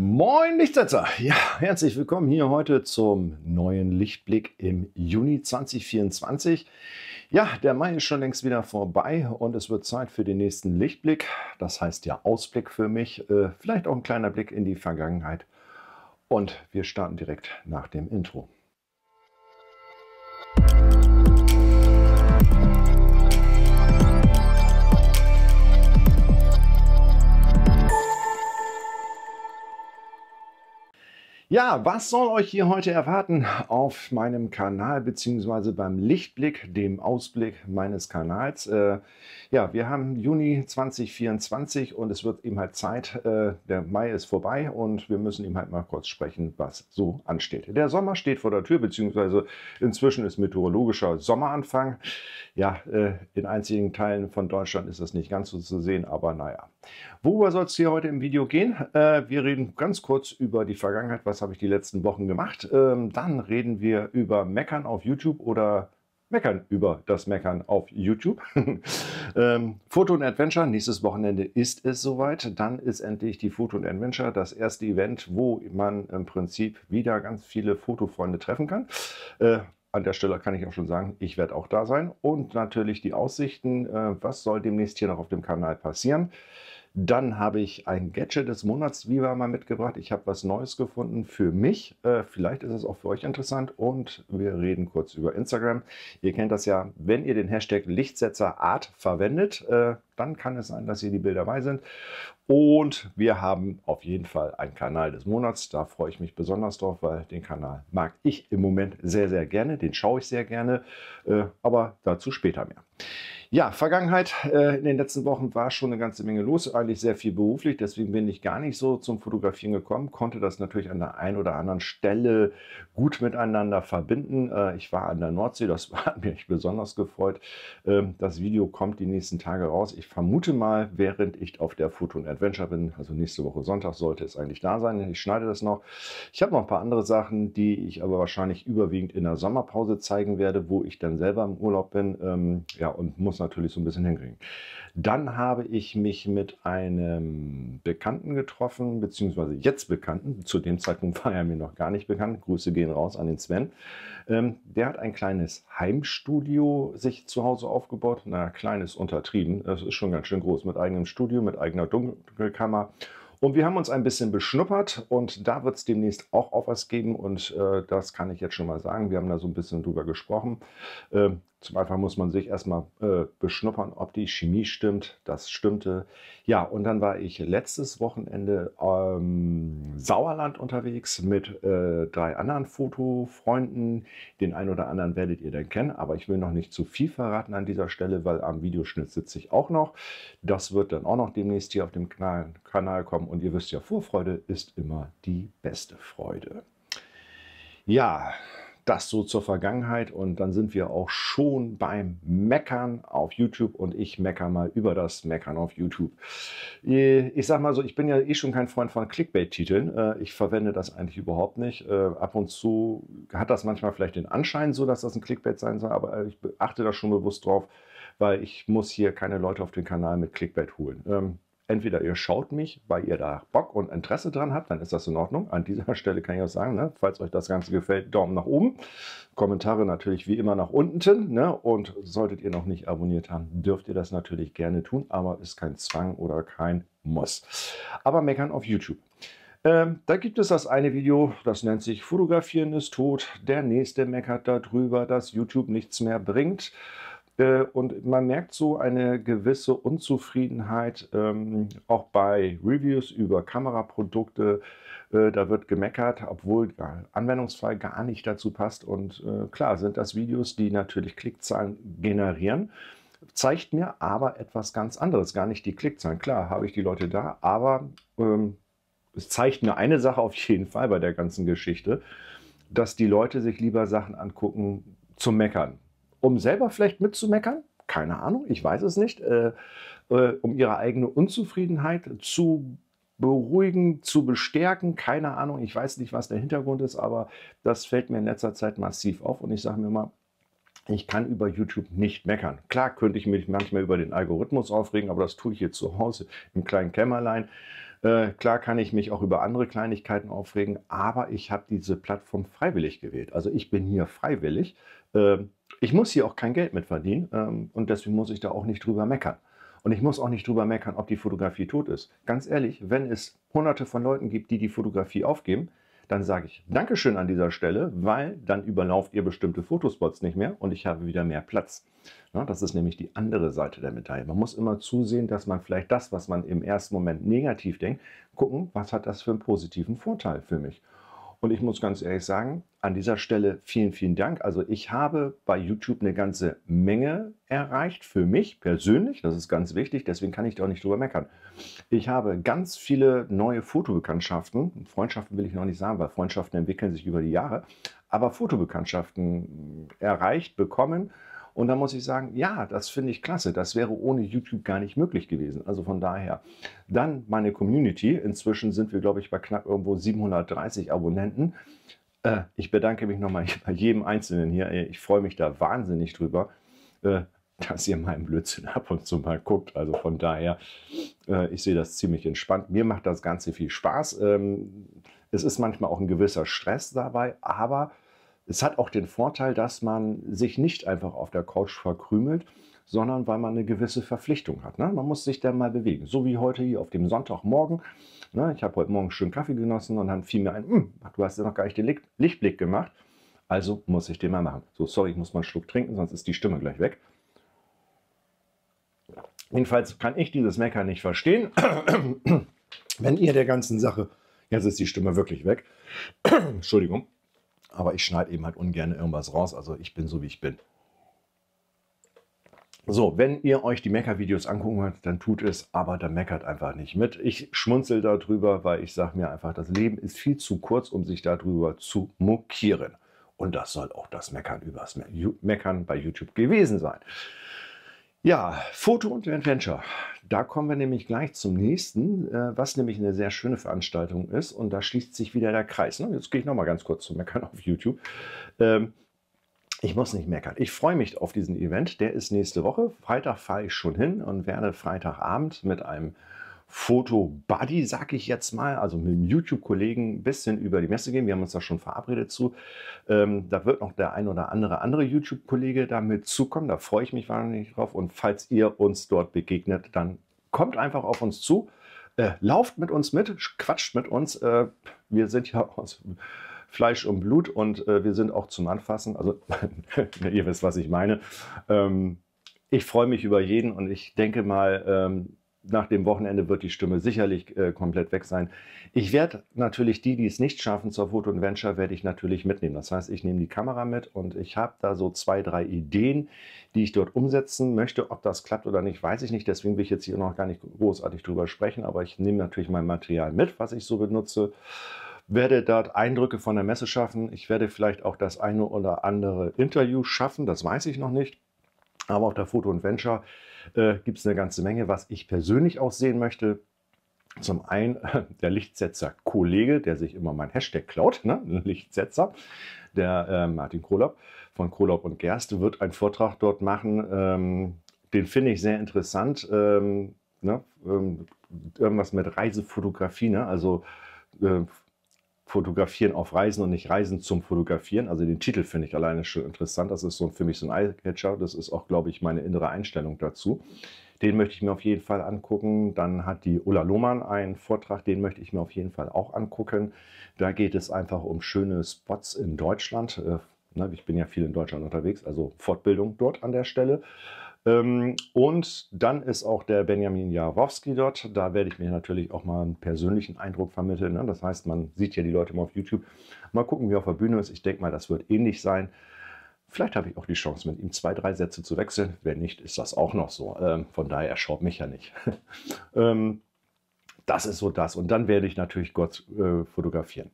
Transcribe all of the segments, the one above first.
Moin Lichtsetzer! Ja, herzlich willkommen hier heute zum neuen Lichtblick im Juni 2024. Ja, der Mai ist schon längst wieder vorbei und es wird Zeit für den nächsten Lichtblick. Das heißt ja Ausblick für mich, äh, vielleicht auch ein kleiner Blick in die Vergangenheit. Und wir starten direkt nach dem Intro. Musik Ja, was soll euch hier heute erwarten auf meinem Kanal beziehungsweise beim Lichtblick, dem Ausblick meines Kanals? Äh, ja, wir haben Juni 2024 und es wird eben halt Zeit, äh, der Mai ist vorbei und wir müssen eben halt mal kurz sprechen, was so ansteht. Der Sommer steht vor der Tür beziehungsweise inzwischen ist meteorologischer Sommeranfang. Ja, äh, in einzigen Teilen von Deutschland ist das nicht ganz so zu sehen, aber naja. Worüber soll es hier heute im Video gehen? Äh, wir reden ganz kurz über die Vergangenheit, was das habe ich die letzten Wochen gemacht. Ähm, dann reden wir über Meckern auf YouTube oder Meckern über das Meckern auf YouTube. ähm, Foto und Adventure, nächstes Wochenende ist es soweit. Dann ist endlich die Foto und Adventure, das erste Event, wo man im Prinzip wieder ganz viele Fotofreunde treffen kann. Äh, an der Stelle kann ich auch schon sagen, ich werde auch da sein. Und natürlich die Aussichten, äh, was soll demnächst hier noch auf dem Kanal passieren. Dann habe ich ein Gadget des Monats wieder mal mitgebracht. Ich habe was Neues gefunden für mich. Äh, vielleicht ist es auch für euch interessant. Und wir reden kurz über Instagram. Ihr kennt das ja, wenn ihr den Hashtag LichtsetzerArt verwendet, äh, dann kann es sein, dass hier die Bilder bei sind. Und wir haben auf jeden Fall einen Kanal des Monats. Da freue ich mich besonders drauf, weil den Kanal mag ich im Moment sehr, sehr gerne. Den schaue ich sehr gerne. Äh, aber dazu später mehr. Ja, Vergangenheit äh, in den letzten Wochen war schon eine ganze Menge los, eigentlich sehr viel beruflich, deswegen bin ich gar nicht so zum Fotografieren gekommen, konnte das natürlich an der einen oder anderen Stelle gut miteinander verbinden. Äh, ich war an der Nordsee, das hat mich besonders gefreut. Ähm, das Video kommt die nächsten Tage raus. Ich vermute mal, während ich auf der Foto und Adventure bin, also nächste Woche Sonntag sollte es eigentlich da sein. Ich schneide das noch. Ich habe noch ein paar andere Sachen, die ich aber wahrscheinlich überwiegend in der Sommerpause zeigen werde, wo ich dann selber im Urlaub bin. Ähm, ja, und muss das natürlich so ein bisschen hinkriegen. Dann habe ich mich mit einem Bekannten getroffen, beziehungsweise jetzt Bekannten. Zu dem Zeitpunkt war er mir noch gar nicht bekannt. Grüße gehen raus an den Sven. Ähm, der hat ein kleines Heimstudio sich zu Hause aufgebaut. Na, kleines untertrieben. Das ist schon ganz schön groß. Mit eigenem Studio, mit eigener Dunkelkammer. Und wir haben uns ein bisschen beschnuppert und da wird es demnächst auch auf was geben und äh, das kann ich jetzt schon mal sagen. Wir haben da so ein bisschen drüber gesprochen. Äh, zum Anfang muss man sich erstmal äh, beschnuppern, ob die Chemie stimmt. Das stimmte. Ja, und dann war ich letztes Wochenende ähm, Sauerland unterwegs mit äh, drei anderen Fotofreunden. Den einen oder anderen werdet ihr dann kennen, aber ich will noch nicht zu viel verraten an dieser Stelle, weil am Videoschnitt sitze ich auch noch. Das wird dann auch noch demnächst hier auf dem Kanal, Kanal kommen. Und ihr wisst ja, Vorfreude ist immer die beste Freude. Ja, das so zur Vergangenheit und dann sind wir auch schon beim Meckern auf YouTube und ich meckere mal über das Meckern auf YouTube. Äh, ich sag mal so, ich bin ja eh schon kein Freund von Clickbait-Titeln. Äh, ich verwende das eigentlich überhaupt nicht. Äh, ab und zu hat das manchmal vielleicht den Anschein so, dass das ein Clickbait sein soll, aber ich achte da schon bewusst drauf, weil ich muss hier keine Leute auf den Kanal mit Clickbait holen. Ähm, entweder ihr schaut mich, weil ihr da Bock und Interesse dran habt, dann ist das in Ordnung. An dieser Stelle kann ich auch sagen, ne, falls euch das Ganze gefällt, Daumen nach oben. Kommentare natürlich wie immer nach unten. Ne, und solltet ihr noch nicht abonniert haben, dürft ihr das natürlich gerne tun, aber ist kein Zwang oder kein Muss. Aber meckern auf YouTube. Ähm, da gibt es das eine Video, das nennt sich Fotografieren ist tot. Der nächste meckert darüber, dass YouTube nichts mehr bringt. Äh, und man merkt so eine gewisse Unzufriedenheit ähm, auch bei Reviews über Kameraprodukte. Äh, da wird gemeckert, obwohl der Anwendungsfall gar nicht dazu passt. Und äh, klar sind das Videos, die natürlich Klickzahlen generieren. Zeigt mir aber etwas ganz anderes, gar nicht die Klickzahlen. Klar habe ich die Leute da, aber ähm, es zeigt mir eine Sache auf jeden Fall bei der ganzen Geschichte, dass die Leute sich lieber Sachen angucken zum Meckern um selber vielleicht mitzumeckern? Keine Ahnung, ich weiß es nicht. Äh, äh, um ihre eigene Unzufriedenheit zu beruhigen, zu bestärken. Keine Ahnung, ich weiß nicht, was der Hintergrund ist, aber das fällt mir in letzter Zeit massiv auf und ich sage mir mal, ich kann über YouTube nicht meckern. Klar könnte ich mich manchmal über den Algorithmus aufregen, aber das tue ich hier zu Hause im kleinen Kämmerlein. Äh, klar kann ich mich auch über andere Kleinigkeiten aufregen, aber ich habe diese Plattform freiwillig gewählt. Also ich bin hier freiwillig. Äh, ich muss hier auch kein Geld mit verdienen ähm, und deswegen muss ich da auch nicht drüber meckern. Und ich muss auch nicht drüber meckern, ob die Fotografie tot ist. Ganz ehrlich, wenn es hunderte von Leuten gibt, die die Fotografie aufgeben, dann sage ich Dankeschön an dieser Stelle, weil dann überlauft ihr bestimmte Fotospots nicht mehr und ich habe wieder mehr Platz. Ja, das ist nämlich die andere Seite der Medaille. Man muss immer zusehen, dass man vielleicht das, was man im ersten Moment negativ denkt, gucken, was hat das für einen positiven Vorteil für mich. Und ich muss ganz ehrlich sagen, an dieser Stelle vielen, vielen Dank. Also ich habe bei YouTube eine ganze Menge erreicht für mich persönlich. Das ist ganz wichtig, deswegen kann ich da auch nicht drüber meckern. Ich habe ganz viele neue Fotobekanntschaften. Freundschaften will ich noch nicht sagen, weil Freundschaften entwickeln sich über die Jahre. Aber Fotobekanntschaften erreicht, bekommen und da muss ich sagen, ja, das finde ich klasse. Das wäre ohne YouTube gar nicht möglich gewesen. Also von daher. Dann meine Community. Inzwischen sind wir, glaube ich, bei knapp irgendwo 730 Abonnenten. Äh, ich bedanke mich nochmal bei jedem Einzelnen hier. Ich freue mich da wahnsinnig drüber. Äh, dass ihr meinen Blödsinn ab und zu mal guckt. Also von daher, äh, ich sehe das ziemlich entspannt. Mir macht das Ganze viel Spaß. Ähm, es ist manchmal auch ein gewisser Stress dabei, aber es hat auch den Vorteil, dass man sich nicht einfach auf der Couch verkrümelt, sondern weil man eine gewisse Verpflichtung hat. Ne? Man muss sich dann mal bewegen. So wie heute hier auf dem Sonntagmorgen. Ne? Ich habe heute Morgen schön Kaffee genossen und dann fiel mir ein, hm, du hast ja noch gar nicht den Lichtblick gemacht. Also muss ich den mal machen. So, sorry, ich muss mal einen Schluck trinken, sonst ist die Stimme gleich weg. Jedenfalls kann ich dieses Meckern nicht verstehen. Wenn ihr der ganzen Sache, jetzt ist die Stimme wirklich weg, Entschuldigung, aber ich schneide eben halt ungern irgendwas raus. Also ich bin so, wie ich bin. So, wenn ihr euch die Mecker-Videos angucken wollt, dann tut es, aber dann meckert einfach nicht mit. Ich schmunzel darüber, weil ich sage mir einfach, das Leben ist viel zu kurz, um sich darüber zu mokieren. Und das soll auch das Meckern übers Meckern bei YouTube gewesen sein. Ja, Foto und Adventure. Da kommen wir nämlich gleich zum nächsten, äh, was nämlich eine sehr schöne Veranstaltung ist. Und da schließt sich wieder der Kreis. Ne? Jetzt gehe ich nochmal ganz kurz zum Meckern auf YouTube. Ähm, ich muss nicht meckern. Ich freue mich auf diesen Event. Der ist nächste Woche. Freitag fahre ich schon hin und werde Freitagabend mit einem Foto-Buddy, sag ich jetzt mal, also mit dem YouTube-Kollegen ein bisschen über die Messe gehen. Wir haben uns da schon verabredet zu. Ähm, da wird noch der ein oder andere andere YouTube-Kollege damit zukommen. Da freue ich mich wahrscheinlich drauf. Und falls ihr uns dort begegnet, dann kommt einfach auf uns zu. Äh, lauft mit uns mit, quatscht mit uns. Äh, wir sind ja aus Fleisch und Blut und äh, wir sind auch zum Anfassen. Also, ihr wisst, was ich meine. Ähm, ich freue mich über jeden und ich denke mal, ähm, nach dem Wochenende wird die Stimme sicherlich äh, komplett weg sein. Ich werde natürlich die, die es nicht schaffen zur Foto und Venture, werde ich natürlich mitnehmen. Das heißt, ich nehme die Kamera mit und ich habe da so zwei, drei Ideen, die ich dort umsetzen möchte. Ob das klappt oder nicht, weiß ich nicht. Deswegen will ich jetzt hier noch gar nicht großartig drüber sprechen. Aber ich nehme natürlich mein Material mit, was ich so benutze. Werde dort Eindrücke von der Messe schaffen. Ich werde vielleicht auch das eine oder andere Interview schaffen. Das weiß ich noch nicht. Aber auf der Foto und Venture äh, gibt es eine ganze Menge, was ich persönlich auch sehen möchte. Zum einen der Lichtsetzer-Kollege, der sich immer mein Hashtag klaut, ne? Lichtsetzer, der äh, Martin Kolob von Kolob und Gerst, wird einen Vortrag dort machen. Ähm, den finde ich sehr interessant. Ähm, ne? ähm, irgendwas mit Reisefotografie, ne? also äh, Fotografieren auf Reisen und nicht Reisen zum Fotografieren. Also den Titel finde ich alleine schon interessant. Das ist so für mich so ein Eyecatcher. Das ist auch, glaube ich, meine innere Einstellung dazu. Den möchte ich mir auf jeden Fall angucken. Dann hat die Ulla Lohmann einen Vortrag, den möchte ich mir auf jeden Fall auch angucken. Da geht es einfach um schöne Spots in Deutschland. Äh, ne, ich bin ja viel in Deutschland unterwegs, also Fortbildung dort an der Stelle. Ähm, und dann ist auch der Benjamin Jaworski dort. Da werde ich mir natürlich auch mal einen persönlichen Eindruck vermitteln. Ne? Das heißt, man sieht ja die Leute mal auf YouTube. Mal gucken, wie er auf der Bühne ist. Ich denke mal, das wird ähnlich sein. Vielleicht habe ich auch die Chance, mit ihm zwei, drei Sätze zu wechseln. Wenn nicht, ist das auch noch so. Ähm, von daher, er mich ja nicht. Ähm, das ist so das. Und dann werde ich natürlich Gott äh, fotografieren.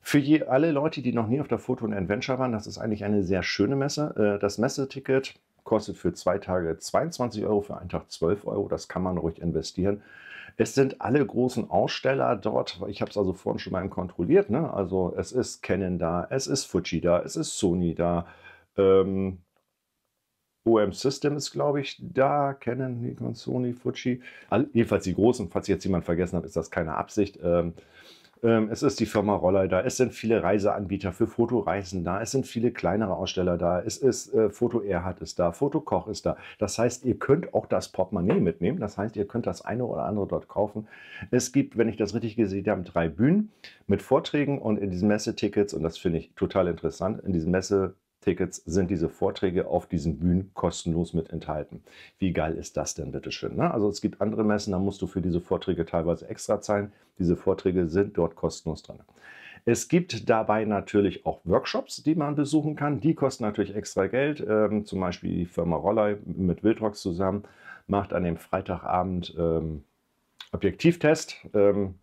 Für je, alle Leute, die noch nie auf der Foto und Adventure waren, das ist eigentlich eine sehr schöne Messe. Äh, das Messeticket kostet für zwei Tage 22 Euro, für einen Tag 12 Euro. Das kann man ruhig investieren. Es sind alle großen Aussteller dort. Ich habe es also vorhin schon mal kontrolliert. Ne? Also es ist Canon da, es ist Fuji da, es ist Sony da. Ähm, OM System ist, glaube ich, da. Canon, Nikon, Sony, Fuji. Also, jedenfalls die großen. Falls jetzt jemand vergessen hat, ist das keine Absicht. Ähm, ähm, es ist die Firma Roller da, es sind viele Reiseanbieter für Fotoreisen da, es sind viele kleinere Aussteller da, es ist äh, Foto Erhard ist da, Fotokoch ist da. Das heißt, ihr könnt auch das Portemonnaie mitnehmen, das heißt, ihr könnt das eine oder andere dort kaufen. Es gibt, wenn ich das richtig gesehen habe, drei Bühnen mit Vorträgen und in diesen Messetickets, und das finde ich total interessant, in diesen Messe Tickets sind diese Vorträge auf diesen Bühnen kostenlos mit enthalten. Wie geil ist das denn, bitteschön? Ne? Also es gibt andere Messen, da musst du für diese Vorträge teilweise extra zahlen. Diese Vorträge sind dort kostenlos drin. Es gibt dabei natürlich auch Workshops, die man besuchen kann. Die kosten natürlich extra Geld. Ähm, zum Beispiel die Firma Rollei mit Wildrox zusammen macht an dem Freitagabend ähm, Objektivtest. Ähm,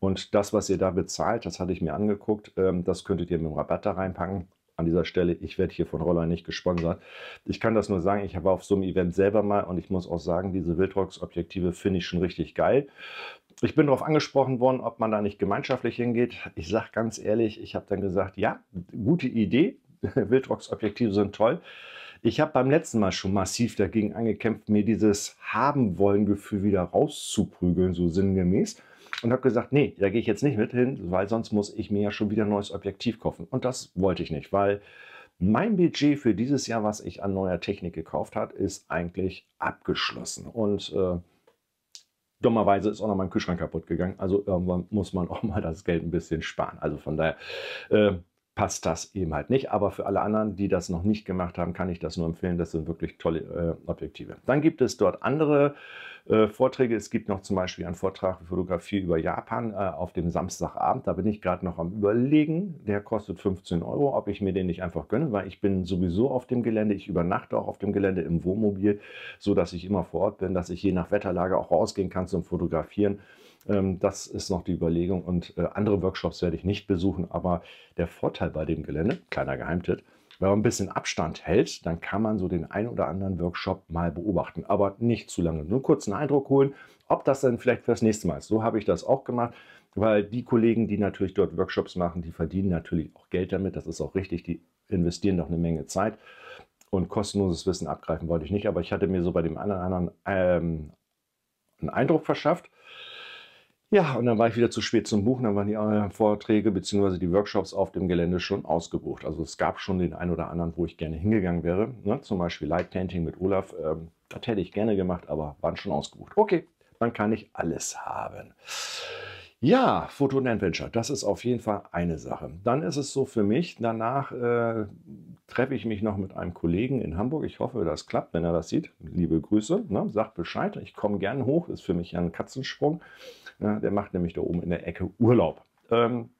und das, was ihr da bezahlt, das hatte ich mir angeguckt, ähm, das könntet ihr mit dem Rabatt da reinpacken an dieser Stelle, ich werde hier von Roller nicht gesponsert. Ich kann das nur sagen, ich habe auf so einem Event selber mal und ich muss auch sagen, diese wildrocks objektive finde ich schon richtig geil. Ich bin darauf angesprochen worden, ob man da nicht gemeinschaftlich hingeht. Ich sage ganz ehrlich, ich habe dann gesagt, ja, gute Idee, wildrocks objektive sind toll. Ich habe beim letzten Mal schon massiv dagegen angekämpft, mir dieses Haben-Wollen-Gefühl wieder rauszuprügeln, so sinngemäß und habe gesagt, nee, da gehe ich jetzt nicht mit hin, weil sonst muss ich mir ja schon wieder ein neues Objektiv kaufen. Und das wollte ich nicht, weil mein Budget für dieses Jahr, was ich an neuer Technik gekauft habe, ist eigentlich abgeschlossen. Und äh, dummerweise ist auch noch mein Kühlschrank kaputt gegangen. Also irgendwann muss man auch mal das Geld ein bisschen sparen. Also von daher, äh, passt das eben halt nicht. Aber für alle anderen, die das noch nicht gemacht haben, kann ich das nur empfehlen. Das sind wirklich tolle äh, Objektive. Dann gibt es dort andere äh, Vorträge. Es gibt noch zum Beispiel einen Vortrag Fotografie über Japan äh, auf dem Samstagabend. Da bin ich gerade noch am Überlegen. Der kostet 15 Euro, ob ich mir den nicht einfach gönne, weil ich bin sowieso auf dem Gelände. Ich übernachte auch auf dem Gelände im Wohnmobil, sodass ich immer vor Ort bin, dass ich je nach Wetterlage auch rausgehen kann zum Fotografieren. Ähm, das ist noch die Überlegung und äh, andere Workshops werde ich nicht besuchen, aber der Vorteil bei dem Gelände, kleiner Geheimtipp, wenn man ein bisschen Abstand hält, dann kann man so den einen oder anderen Workshop mal beobachten, aber nicht zu lange. Nur kurz einen Eindruck holen, ob das dann vielleicht fürs nächste Mal ist. So habe ich das auch gemacht, weil die Kollegen, die natürlich dort Workshops machen, die verdienen natürlich auch Geld damit. Das ist auch richtig. Die investieren doch eine Menge Zeit und kostenloses Wissen abgreifen wollte ich nicht, aber ich hatte mir so bei dem anderen, anderen ähm, einen Eindruck verschafft ja, und dann war ich wieder zu spät zum Buchen, dann waren die äh, Vorträge bzw. die Workshops auf dem Gelände schon ausgebucht. Also es gab schon den einen oder anderen, wo ich gerne hingegangen wäre. Ne? Zum Beispiel Light Painting mit Olaf. Ähm, das hätte ich gerne gemacht, aber waren schon ausgebucht. Okay, dann kann ich alles haben. Ja, Foto und Adventure, das ist auf jeden Fall eine Sache. Dann ist es so für mich, danach äh, treffe ich mich noch mit einem Kollegen in Hamburg. Ich hoffe, das klappt, wenn er das sieht. Liebe Grüße, ne? sagt Bescheid, ich komme gerne hoch, ist für mich ein Katzensprung. Ja, ne? der macht nämlich da oben in der Ecke Urlaub. Ähm,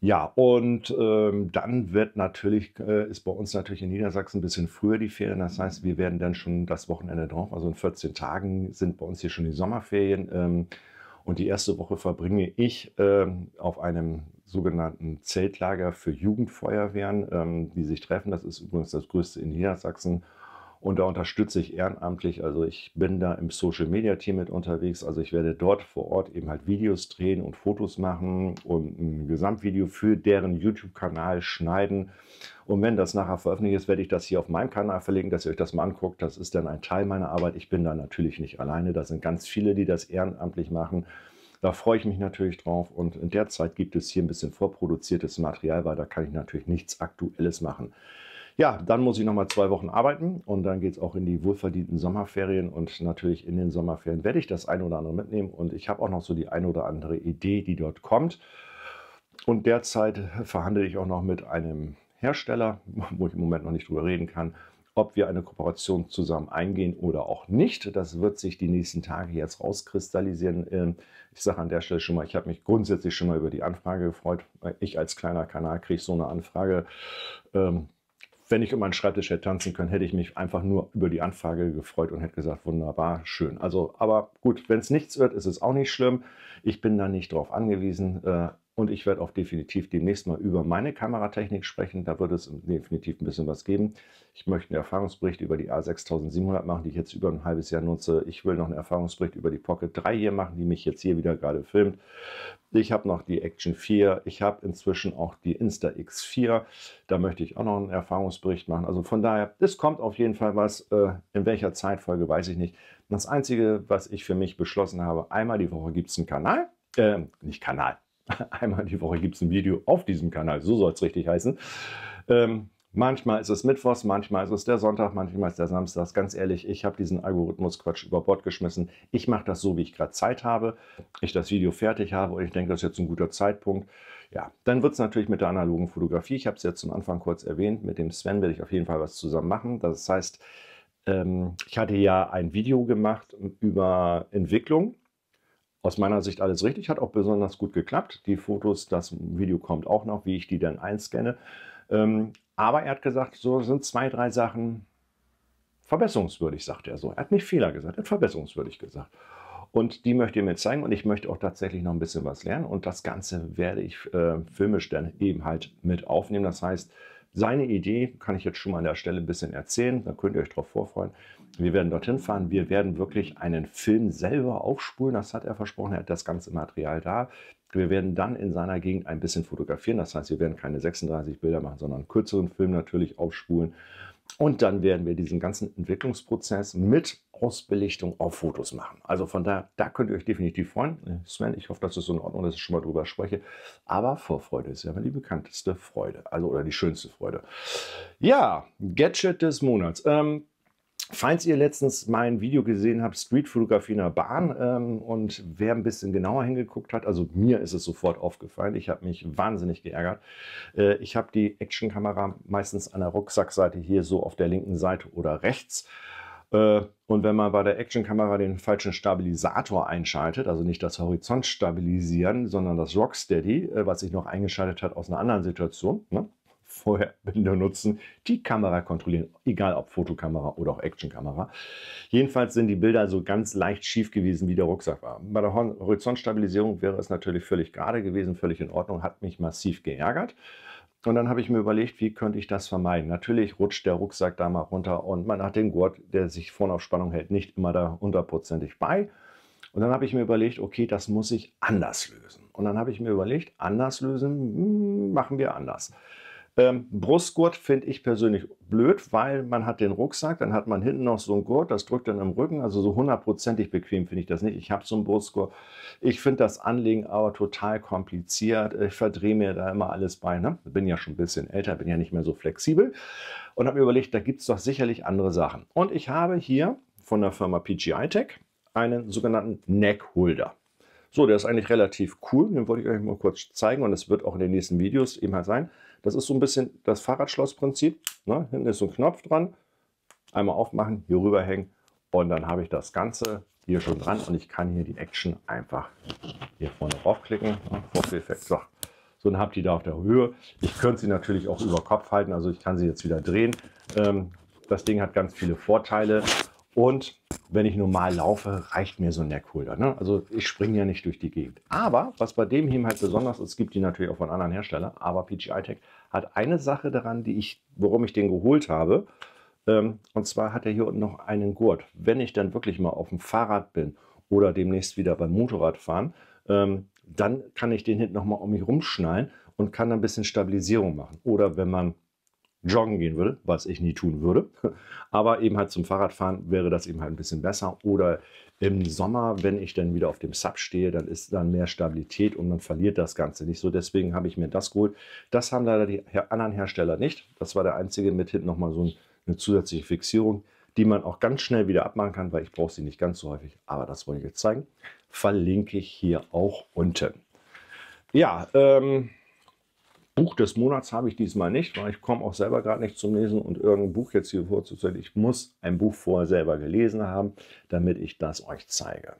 ja, und ähm, dann wird natürlich, äh, ist bei uns natürlich in Niedersachsen ein bisschen früher die Ferien. Das heißt, wir werden dann schon das Wochenende drauf, also in 14 Tagen sind bei uns hier schon die Sommerferien. Ähm, und die erste Woche verbringe ich ähm, auf einem sogenannten Zeltlager für Jugendfeuerwehren, ähm, die sich treffen. Das ist übrigens das größte in Niedersachsen. Und da unterstütze ich ehrenamtlich. Also ich bin da im Social Media Team mit unterwegs. Also ich werde dort vor Ort eben halt Videos drehen und Fotos machen und ein Gesamtvideo für deren YouTube-Kanal schneiden. Und wenn das nachher veröffentlicht ist, werde ich das hier auf meinem Kanal verlinken, dass ihr euch das mal anguckt. Das ist dann ein Teil meiner Arbeit. Ich bin da natürlich nicht alleine. Da sind ganz viele, die das ehrenamtlich machen. Da freue ich mich natürlich drauf. Und in der Zeit gibt es hier ein bisschen vorproduziertes Material, weil da kann ich natürlich nichts Aktuelles machen. Ja, dann muss ich nochmal zwei Wochen arbeiten und dann geht es auch in die wohlverdienten Sommerferien und natürlich in den Sommerferien werde ich das ein oder andere mitnehmen und ich habe auch noch so die eine oder andere Idee, die dort kommt. Und derzeit verhandle ich auch noch mit einem Hersteller, wo ich im Moment noch nicht drüber reden kann, ob wir eine Kooperation zusammen eingehen oder auch nicht. Das wird sich die nächsten Tage jetzt rauskristallisieren. Ähm, ich sage an der Stelle schon mal, ich habe mich grundsätzlich schon mal über die Anfrage gefreut. Ich als kleiner Kanal kriege so eine Anfrage. Ähm, wenn ich um meinen Schreibtisch hätte tanzen können, hätte ich mich einfach nur über die Anfrage gefreut und hätte gesagt, wunderbar, schön. Also, aber gut, wenn es nichts wird, ist es auch nicht schlimm. Ich bin da nicht drauf angewiesen. Äh, und ich werde auch definitiv demnächst mal über meine Kameratechnik sprechen. Da wird es definitiv ein bisschen was geben. Ich möchte einen Erfahrungsbericht über die A6700 machen, die ich jetzt über ein halbes Jahr nutze. Ich will noch einen Erfahrungsbericht über die Pocket 3 hier machen, die mich jetzt hier wieder gerade filmt. Ich habe noch die Action 4. Ich habe inzwischen auch die Insta X4. Da möchte ich auch noch einen Erfahrungsbericht machen. Also von daher, es kommt auf jeden Fall was. Äh, in welcher Zeitfolge weiß ich nicht. Das Einzige, was ich für mich beschlossen habe, einmal die Woche gibt es einen Kanal. Äh, nicht Kanal, Einmal die Woche gibt es ein Video auf diesem Kanal, so soll es richtig heißen. Ähm, manchmal ist es Mittwochs, manchmal ist es der Sonntag, manchmal ist der Samstag. Ganz ehrlich, ich habe diesen Algorithmus-Quatsch über Bord geschmissen. Ich mache das so, wie ich gerade Zeit habe. Ich das Video fertig habe und ich denke, das ist jetzt ein guter Zeitpunkt. Ja, dann wird es natürlich mit der analogen Fotografie. Ich habe es jetzt zum Anfang kurz erwähnt. Mit dem Sven werde ich auf jeden Fall was zusammen machen. Das heißt, ähm, ich hatte ja ein Video gemacht über Entwicklung aus meiner Sicht alles richtig, hat auch besonders gut geklappt. Die Fotos, das Video kommt auch noch, wie ich die dann einscanne. Ähm, aber er hat gesagt, so sind zwei, drei Sachen verbesserungswürdig, sagt er so. Er hat nicht Fehler gesagt, er hat verbesserungswürdig gesagt. Und die möchte ich mir zeigen und ich möchte auch tatsächlich noch ein bisschen was lernen. Und das Ganze werde ich äh, filmisch dann eben halt mit aufnehmen. Das heißt, seine Idee kann ich jetzt schon mal an der Stelle ein bisschen erzählen. Da könnt ihr euch drauf vorfreuen. Wir werden dorthin fahren. Wir werden wirklich einen Film selber aufspulen. Das hat er versprochen. Er hat das ganze Material da. Wir werden dann in seiner Gegend ein bisschen fotografieren. Das heißt, wir werden keine 36 Bilder machen, sondern einen kürzeren Film natürlich aufspulen. Und dann werden wir diesen ganzen Entwicklungsprozess mit Ausbelichtung auf Fotos machen. Also von da, da könnt ihr euch definitiv freuen. Sven, ich hoffe, das ist so in Ordnung, dass ich schon mal drüber spreche. Aber Vorfreude ist ja die bekannteste Freude, also oder die schönste Freude. Ja, Gadget des Monats. Ähm, Falls ihr letztens mein Video gesehen habt, Streetfotografie in der Bahn, ähm, und wer ein bisschen genauer hingeguckt hat, also mir ist es sofort aufgefallen, ich habe mich wahnsinnig geärgert. Äh, ich habe die Actionkamera meistens an der Rucksackseite hier so auf der linken Seite oder rechts. Äh, und wenn man bei der Actionkamera den falschen Stabilisator einschaltet, also nicht das Horizont stabilisieren, sondern das Rocksteady, äh, was ich noch eingeschaltet hat aus einer anderen Situation, ne? vorher benutzen, die Kamera kontrollieren, egal ob Fotokamera oder auch Actionkamera. Jedenfalls sind die Bilder so also ganz leicht schief gewesen, wie der Rucksack war. Bei der Horizontstabilisierung wäre es natürlich völlig gerade gewesen, völlig in Ordnung, hat mich massiv geärgert. Und dann habe ich mir überlegt, wie könnte ich das vermeiden? Natürlich rutscht der Rucksack da mal runter und man hat den Gurt, der sich vorne auf Spannung hält, nicht immer da hundertprozentig bei. Und dann habe ich mir überlegt, okay, das muss ich anders lösen. Und dann habe ich mir überlegt, anders lösen, hm, machen wir anders. Ähm, Brustgurt finde ich persönlich blöd, weil man hat den Rucksack, dann hat man hinten noch so einen Gurt, das drückt dann im Rücken. Also so hundertprozentig bequem finde ich das nicht. Ich habe so einen Brustgurt. Ich finde das Anlegen aber total kompliziert. Ich verdrehe mir da immer alles bei. Ne? Bin ja schon ein bisschen älter, bin ja nicht mehr so flexibel. Und habe mir überlegt, da gibt es doch sicherlich andere Sachen. Und ich habe hier von der Firma PGI Tech einen sogenannten Neckholder. So, der ist eigentlich relativ cool. Den wollte ich euch mal kurz zeigen und es wird auch in den nächsten Videos eben halt sein. Das ist so ein bisschen das Fahrradschlossprinzip. Ne? Hinten ist so ein Knopf dran. Einmal aufmachen, hier rüberhängen und dann habe ich das Ganze hier schon dran und ich kann hier die Action einfach hier vorne draufklicken. Ne? Vorführeffekt. So. so, dann habt ihr da auf der Höhe. Ich könnte sie natürlich auch über Kopf halten, also ich kann sie jetzt wieder drehen. Ähm, das Ding hat ganz viele Vorteile und wenn ich normal laufe, reicht mir so ein Neckholder. Ne? Also ich springe ja nicht durch die Gegend. Aber was bei dem hier halt besonders ist, gibt die natürlich auch von anderen Herstellern, aber PGI Tech hat eine Sache daran, die ich, warum ich den geholt habe. Ähm, und zwar hat er hier unten noch einen Gurt. Wenn ich dann wirklich mal auf dem Fahrrad bin oder demnächst wieder beim Motorradfahren, ähm, dann kann ich den hinten nochmal um mich rumschnallen und kann ein bisschen Stabilisierung machen. Oder wenn man joggen gehen würde, was ich nie tun würde. Aber eben halt zum Fahrradfahren wäre das eben halt ein bisschen besser. Oder im Sommer, wenn ich dann wieder auf dem Sub stehe, dann ist dann mehr Stabilität und man verliert das Ganze nicht so. Deswegen habe ich mir das geholt. Das haben leider die anderen Hersteller nicht. Das war der einzige mit hinten nochmal so eine zusätzliche Fixierung, die man auch ganz schnell wieder abmachen kann, weil ich brauche sie nicht ganz so häufig. Aber das wollte ich jetzt zeigen. Verlinke ich hier auch unten. Ja, ähm, Buch des Monats habe ich diesmal nicht, weil ich komme auch selber gerade nicht zum Lesen und irgendein Buch jetzt hier vorzustellen. Ich muss ein Buch vorher selber gelesen haben, damit ich das euch zeige.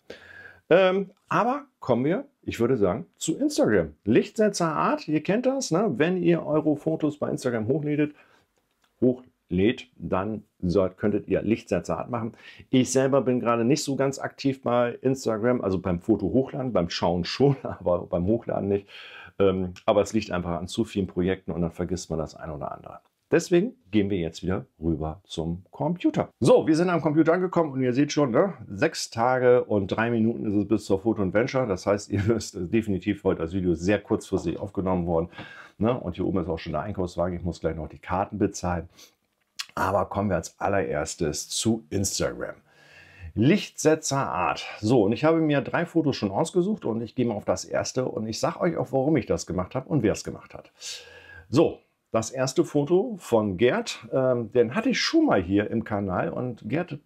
Ähm, aber kommen wir, ich würde sagen, zu Instagram. Lichtsetzer Art, ihr kennt das, ne? wenn ihr eure Fotos bei Instagram hochlädt, hochlädt, dann sollt, könntet ihr Lichtsetzer Art machen. Ich selber bin gerade nicht so ganz aktiv bei Instagram, also beim Foto hochladen, beim Schauen schon, aber beim Hochladen nicht. Ähm, aber es liegt einfach an zu vielen Projekten und dann vergisst man das ein oder andere. Deswegen gehen wir jetzt wieder rüber zum Computer. So, wir sind am Computer angekommen und ihr seht schon, ne? sechs Tage und drei Minuten ist es bis zur Foto und Venture. Das heißt, ihr wisst definitiv heute, das Video ist sehr kurzfristig aufgenommen worden. Ne? Und hier oben ist auch schon der Einkaufswagen. Ich muss gleich noch die Karten bezahlen. Aber kommen wir als allererstes zu Instagram. Lichtsetzerart. So, und ich habe mir drei Fotos schon ausgesucht und ich gehe mal auf das erste und ich sage euch auch, warum ich das gemacht habe und wer es gemacht hat. So, das erste Foto von Gerd, ähm, den hatte ich schon mal hier im Kanal und Gerd,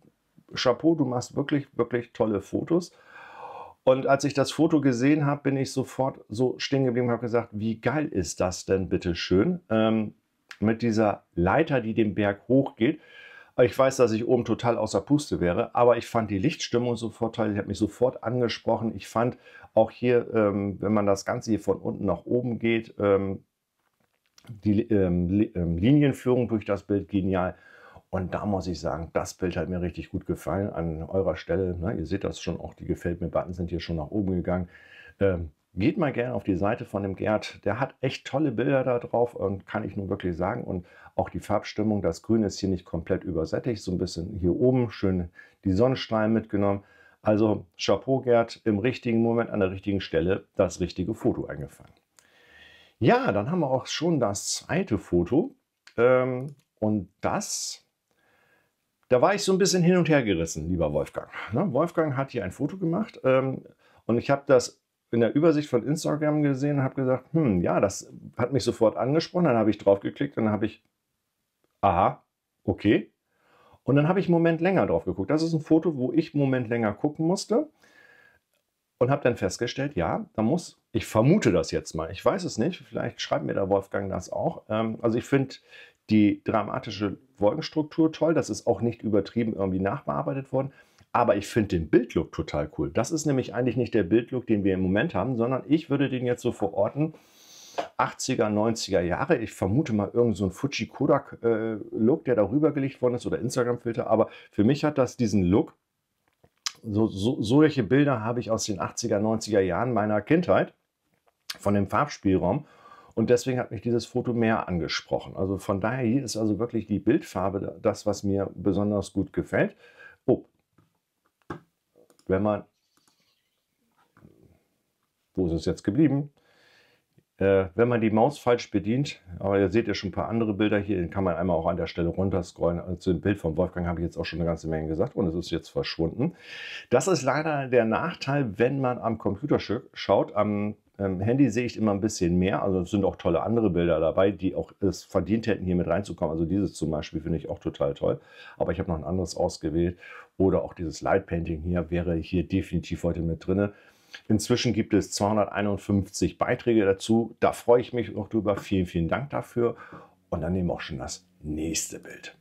Chapeau, du machst wirklich, wirklich tolle Fotos. Und als ich das Foto gesehen habe, bin ich sofort so stehen geblieben und habe gesagt, wie geil ist das denn bitte schön ähm, mit dieser Leiter, die den Berg hochgeht. Ich weiß, dass ich oben total außer Puste wäre, aber ich fand die Lichtstimmung so vorteilhaft. Ich habe mich sofort angesprochen. Ich fand auch hier, ähm, wenn man das Ganze hier von unten nach oben geht, ähm, die ähm, Linienführung durch das Bild genial. Und da muss ich sagen, das Bild hat mir richtig gut gefallen an eurer Stelle. Ne, ihr seht das schon, auch die Gefällt mir-Button sind hier schon nach oben gegangen. Ähm, geht mal gerne auf die Seite von dem Gerd. Der hat echt tolle Bilder da drauf und ähm, kann ich nur wirklich sagen. Und auch die Farbstimmung, das Grün ist hier nicht komplett übersättigt, so ein bisschen hier oben schön die Sonnenstrahlen mitgenommen. Also Chapeau Gerd, im richtigen Moment an der richtigen Stelle das richtige Foto eingefangen. Ja, dann haben wir auch schon das zweite Foto. Ähm, und das da war ich so ein bisschen hin und her gerissen, lieber Wolfgang. Ne? Wolfgang hat hier ein Foto gemacht ähm, und ich habe das in der Übersicht von Instagram gesehen und habe gesagt, hm, ja, das hat mich sofort angesprochen. Dann habe ich draufgeklickt und dann habe ich, aha, okay. Und dann habe ich einen Moment länger drauf geguckt. Das ist ein Foto, wo ich einen Moment länger gucken musste und habe dann festgestellt, ja, da muss, ich vermute das jetzt mal, ich weiß es nicht, vielleicht schreibt mir der Wolfgang das auch. Ähm, also ich finde die dramatische Wolkenstruktur toll, das ist auch nicht übertrieben irgendwie nachbearbeitet worden. Aber ich finde den Bildlook total cool. Das ist nämlich eigentlich nicht der Bildlook, den wir im Moment haben, sondern ich würde den jetzt so verorten, 80er, 90er Jahre. Ich vermute mal irgend so Fuji Kodak äh, Look, der darüber gelegt worden ist oder Instagram Filter. Aber für mich hat das diesen Look. So, so, solche Bilder habe ich aus den 80er, 90er Jahren meiner Kindheit von dem Farbspielraum. Und deswegen hat mich dieses Foto mehr angesprochen. Also von daher hier ist also wirklich die Bildfarbe das, was mir besonders gut gefällt wenn man, wo ist es jetzt geblieben? Äh, wenn man die Maus falsch bedient, aber ihr seht ja schon ein paar andere Bilder hier, den kann man einmal auch an der Stelle runterscrollen. Also zu dem Bild von Wolfgang habe ich jetzt auch schon eine ganze Menge gesagt und es ist jetzt verschwunden. Das ist leider der Nachteil, wenn man am Computer schaut, am ähm, Handy sehe ich immer ein bisschen mehr. Also es sind auch tolle andere Bilder dabei, die auch es verdient hätten, hier mit reinzukommen. Also dieses zum Beispiel finde ich auch total toll. Aber ich habe noch ein anderes ausgewählt. Oder auch dieses Light Painting hier wäre hier definitiv heute mit drin. Inzwischen gibt es 251 Beiträge dazu. Da freue ich mich auch drüber. Vielen, vielen Dank dafür. Und dann nehmen wir auch schon das nächste Bild.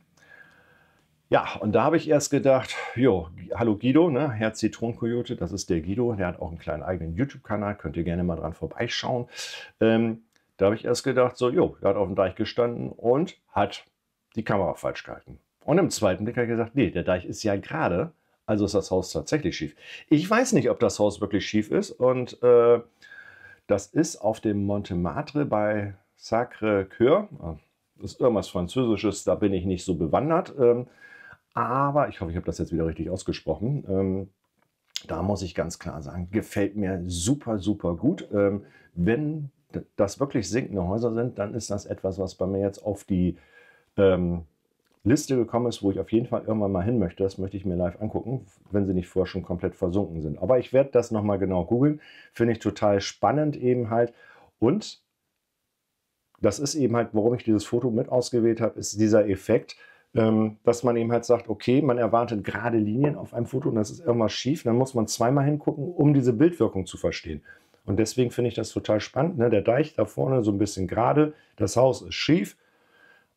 Ja, und da habe ich erst gedacht, jo, hallo Guido, ne? Herr Zitronenkojote, das ist der Guido, der hat auch einen kleinen eigenen YouTube-Kanal, könnt ihr gerne mal dran vorbeischauen. Ähm, da habe ich erst gedacht, so, jo, der hat auf dem Deich gestanden und hat die Kamera falsch gehalten. Und im zweiten Blick hat er gesagt, nee, der Deich ist ja gerade, also ist das Haus tatsächlich schief. Ich weiß nicht, ob das Haus wirklich schief ist und äh, das ist auf dem Montematre bei Sacre-Cœur, das ist irgendwas Französisches, da bin ich nicht so bewandert, ähm, aber ich hoffe, ich habe das jetzt wieder richtig ausgesprochen. Ähm, da muss ich ganz klar sagen, gefällt mir super, super gut. Ähm, wenn das wirklich sinkende Häuser sind, dann ist das etwas, was bei mir jetzt auf die ähm, Liste gekommen ist, wo ich auf jeden Fall irgendwann mal hin möchte. Das möchte ich mir live angucken, wenn sie nicht vorher schon komplett versunken sind. Aber ich werde das nochmal genau googeln. Finde ich total spannend eben halt. Und das ist eben halt, warum ich dieses Foto mit ausgewählt habe, ist dieser Effekt, ähm, dass man eben halt sagt, okay, man erwartet gerade Linien auf einem Foto und das ist irgendwas schief, dann muss man zweimal hingucken, um diese Bildwirkung zu verstehen. Und deswegen finde ich das total spannend. Ne? Der Deich da vorne so ein bisschen gerade, das Haus ist schief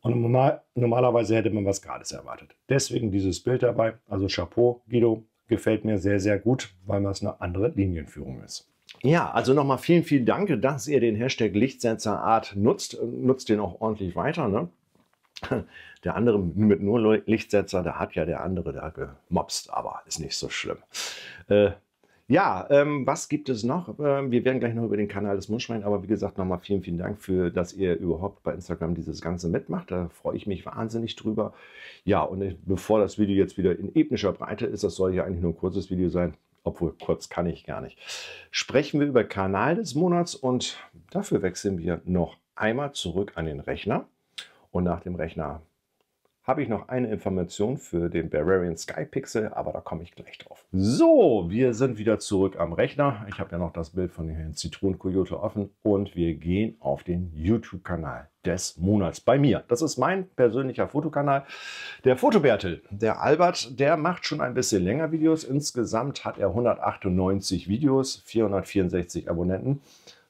und normal, normalerweise hätte man was Gerades erwartet. Deswegen dieses Bild dabei, also Chapeau, Guido, gefällt mir sehr, sehr gut, weil man es eine andere Linienführung ist. Ja, also nochmal vielen, vielen Dank, dass ihr den Hashtag Lichtsetzerart nutzt. Nutzt den auch ordentlich weiter. Ne? Der andere mit nur Lichtsetzer, da hat ja der andere da gemobst, aber ist nicht so schlimm. Äh, ja, ähm, was gibt es noch? Ähm, wir werden gleich noch über den Kanal des Mundschwein, aber wie gesagt, nochmal vielen, vielen Dank für, dass ihr überhaupt bei Instagram dieses Ganze mitmacht. Da freue ich mich wahnsinnig drüber. Ja, und bevor das Video jetzt wieder in ebnischer Breite ist, das soll ja eigentlich nur ein kurzes Video sein, obwohl kurz kann ich gar nicht, sprechen wir über Kanal des Monats und dafür wechseln wir noch einmal zurück an den Rechner und nach dem Rechner habe ich noch eine Information für den Bavarian Sky Pixel, aber da komme ich gleich drauf. So, wir sind wieder zurück am Rechner. Ich habe ja noch das Bild von Herrn Zitronenkoyote offen und wir gehen auf den YouTube-Kanal des Monats bei mir. Das ist mein persönlicher Fotokanal. Der Fotobertel, der Albert, der macht schon ein bisschen länger Videos. Insgesamt hat er 198 Videos, 464 Abonnenten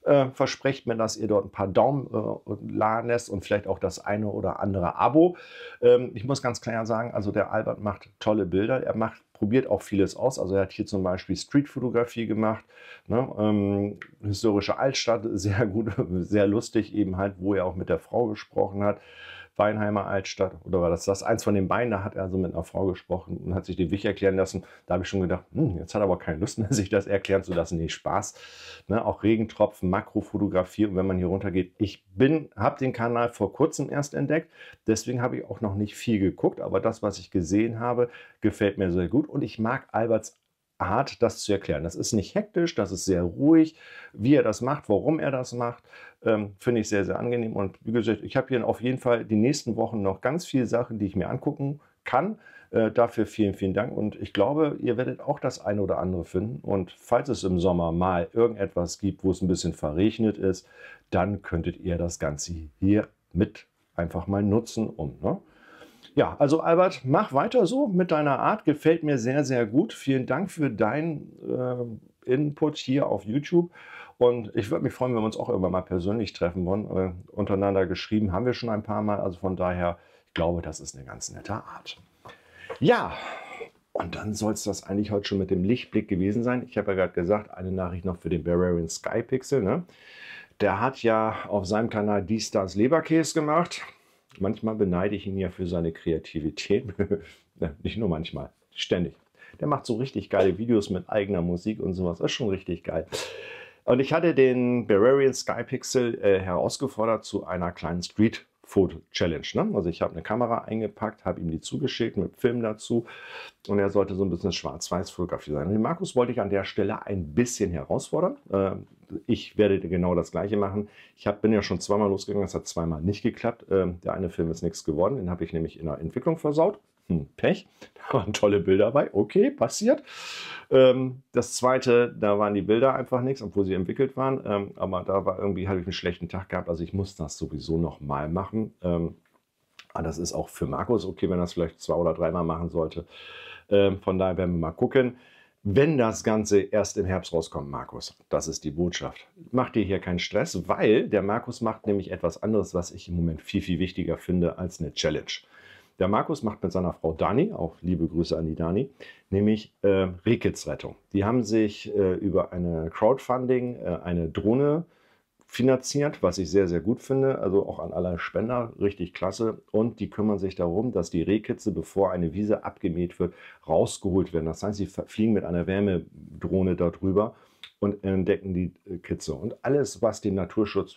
äh, versprecht mir, dass ihr dort ein paar Daumen äh, laden lässt und vielleicht auch das eine oder andere Abo. Ähm, ich muss ganz klar sagen, also der Albert macht tolle Bilder. Er macht probiert auch vieles aus. Also er hat hier zum Beispiel Streetfotografie gemacht, ne? ähm, historische Altstadt, sehr gut, sehr lustig eben halt, wo er auch mit der Frau gesprochen hat. Weinheimer Altstadt oder war das das? Eins von den beiden, da hat er so mit einer Frau gesprochen und hat sich den Weg erklären lassen. Da habe ich schon gedacht, hm, jetzt hat er aber keine Lust mehr, sich das erklären zu lassen. Nee, Spaß. Ne? Auch Regentropfen, Makrofotografie und wenn man hier runter geht. Ich bin, habe den Kanal vor kurzem erst entdeckt, deswegen habe ich auch noch nicht viel geguckt, aber das, was ich gesehen habe, gefällt mir sehr gut und ich mag Alberts Art, das zu erklären. Das ist nicht hektisch, das ist sehr ruhig, wie er das macht, warum er das macht, ähm, finde ich sehr, sehr angenehm. Und wie gesagt, ich habe hier auf jeden Fall die nächsten Wochen noch ganz viele Sachen, die ich mir angucken kann. Äh, dafür vielen, vielen Dank. Und ich glaube, ihr werdet auch das eine oder andere finden. Und falls es im Sommer mal irgendetwas gibt, wo es ein bisschen verregnet ist, dann könntet ihr das Ganze hier mit einfach mal nutzen, um. Ne? Ja, also Albert, mach weiter so mit deiner Art. Gefällt mir sehr, sehr gut. Vielen Dank für deinen äh, Input hier auf YouTube. Und ich würde mich freuen, wenn wir uns auch irgendwann mal persönlich treffen wollen. Äh, untereinander geschrieben haben wir schon ein paar Mal. Also von daher, ich glaube, das ist eine ganz nette Art. Ja, und dann soll es das eigentlich heute schon mit dem Lichtblick gewesen sein. Ich habe ja gerade gesagt, eine Nachricht noch für den Bavarian Sky Pixel. Ne? Der hat ja auf seinem Kanal Die Stars Leberkäse gemacht. Manchmal beneide ich ihn ja für seine Kreativität. Nicht nur manchmal, ständig. Der macht so richtig geile Videos mit eigener Musik und sowas. Das ist schon richtig geil. Und ich hatte den Bavarian Skypixel äh, herausgefordert zu einer kleinen Street Foto Challenge. Ne? Also ich habe eine Kamera eingepackt, habe ihm die zugeschickt mit Film dazu und er sollte so ein bisschen schwarz-weiß Fotografie sein. den Markus wollte ich an der Stelle ein bisschen herausfordern. Ähm, ich werde genau das Gleiche machen. Ich hab, bin ja schon zweimal losgegangen, das hat zweimal nicht geklappt. Ähm, der eine Film ist nichts geworden, den habe ich nämlich in der Entwicklung versaut. Hm, Pech, da waren tolle Bilder dabei. Okay, passiert. Ähm, das zweite, da waren die Bilder einfach nichts, obwohl sie entwickelt waren. Ähm, aber da war irgendwie, habe ich einen schlechten Tag gehabt. Also ich muss das sowieso nochmal machen. Ähm, aber ah, das ist auch für Markus okay, wenn er es vielleicht zwei oder dreimal machen sollte. Ähm, von daher werden wir mal gucken wenn das Ganze erst im Herbst rauskommt, Markus. Das ist die Botschaft. Mach dir hier keinen Stress, weil der Markus macht nämlich etwas anderes, was ich im Moment viel, viel wichtiger finde als eine Challenge. Der Markus macht mit seiner Frau Dani, auch liebe Grüße an die Dani, nämlich äh, Rehkids Rettung. Die haben sich äh, über eine Crowdfunding äh, eine Drohne äh, finanziert, was ich sehr, sehr gut finde. Also auch an alle Spender, richtig klasse. Und die kümmern sich darum, dass die Rehkitze, bevor eine Wiese abgemäht wird, rausgeholt werden. Das heißt, sie fliegen mit einer Wärmedrohne darüber und entdecken die äh, Kitze. Und alles, was den Naturschutz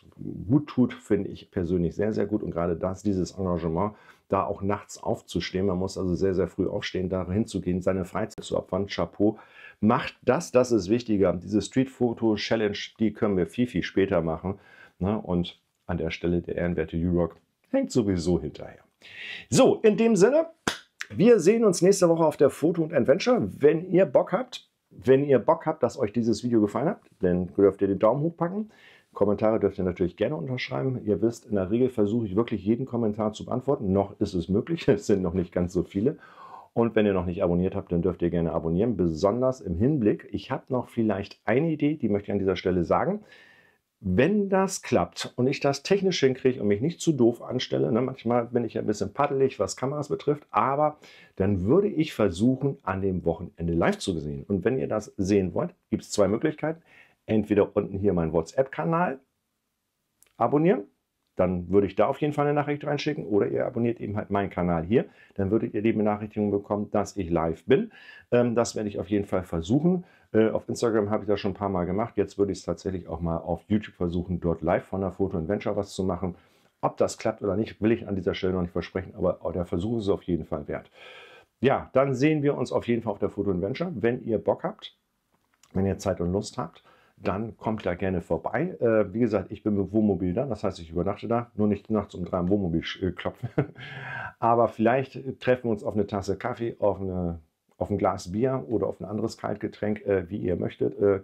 gut tut, finde ich persönlich sehr, sehr gut. Und gerade das, dieses Engagement, da auch nachts aufzustehen, man muss also sehr, sehr früh aufstehen, da hinzugehen, seine Freizeit zu opfern, Chapeau. Macht das, das ist wichtiger. Diese Street-Foto-Challenge, die können wir viel, viel später machen. Ne? Und an der Stelle der ehrenwerte Euroc hängt sowieso hinterher. So, in dem Sinne, wir sehen uns nächste Woche auf der Foto und Adventure. Wenn ihr Bock habt, wenn ihr Bock habt, dass euch dieses Video gefallen hat, dann dürft ihr den Daumen hoch packen. Kommentare dürft ihr natürlich gerne unterschreiben. Ihr wisst, in der Regel versuche ich wirklich jeden Kommentar zu beantworten. Noch ist es möglich, es sind noch nicht ganz so viele. Und wenn ihr noch nicht abonniert habt, dann dürft ihr gerne abonnieren. Besonders im Hinblick, ich habe noch vielleicht eine Idee, die möchte ich an dieser Stelle sagen. Wenn das klappt und ich das technisch hinkriege und mich nicht zu doof anstelle, ne, manchmal bin ich ein bisschen paddelig, was Kameras betrifft, aber dann würde ich versuchen, an dem Wochenende live zu sehen. Und wenn ihr das sehen wollt, gibt es zwei Möglichkeiten. Entweder unten hier meinen WhatsApp-Kanal abonnieren, dann würde ich da auf jeden Fall eine Nachricht reinschicken oder ihr abonniert eben halt meinen Kanal hier, dann würdet ihr die Benachrichtigung bekommen, dass ich live bin. Ähm, das werde ich auf jeden Fall versuchen. Äh, auf Instagram habe ich das schon ein paar Mal gemacht. Jetzt würde ich es tatsächlich auch mal auf YouTube versuchen, dort live von der Foto Adventure was zu machen. Ob das klappt oder nicht, will ich an dieser Stelle noch nicht versprechen, aber der Versuch ist es auf jeden Fall wert. Ja, dann sehen wir uns auf jeden Fall auf der Foto Adventure. Wenn ihr Bock habt, wenn ihr Zeit und Lust habt, dann kommt da gerne vorbei. Äh, wie gesagt, ich bin mit Wohnmobil da, das heißt, ich übernachte da, nur nicht nachts um drei im Wohnmobil äh, klopfen. Aber vielleicht treffen wir uns auf eine Tasse Kaffee, auf eine auf ein Glas Bier oder auf ein anderes Kaltgetränk, äh, wie ihr möchtet. Äh,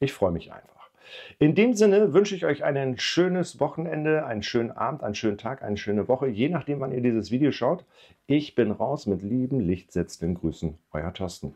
ich freue mich einfach. In dem Sinne wünsche ich euch ein schönes Wochenende, einen schönen Abend, einen schönen Tag, eine schöne Woche, je nachdem, wann ihr dieses Video schaut. Ich bin raus mit lieben, lichtsetzenden Grüßen, euer Thorsten.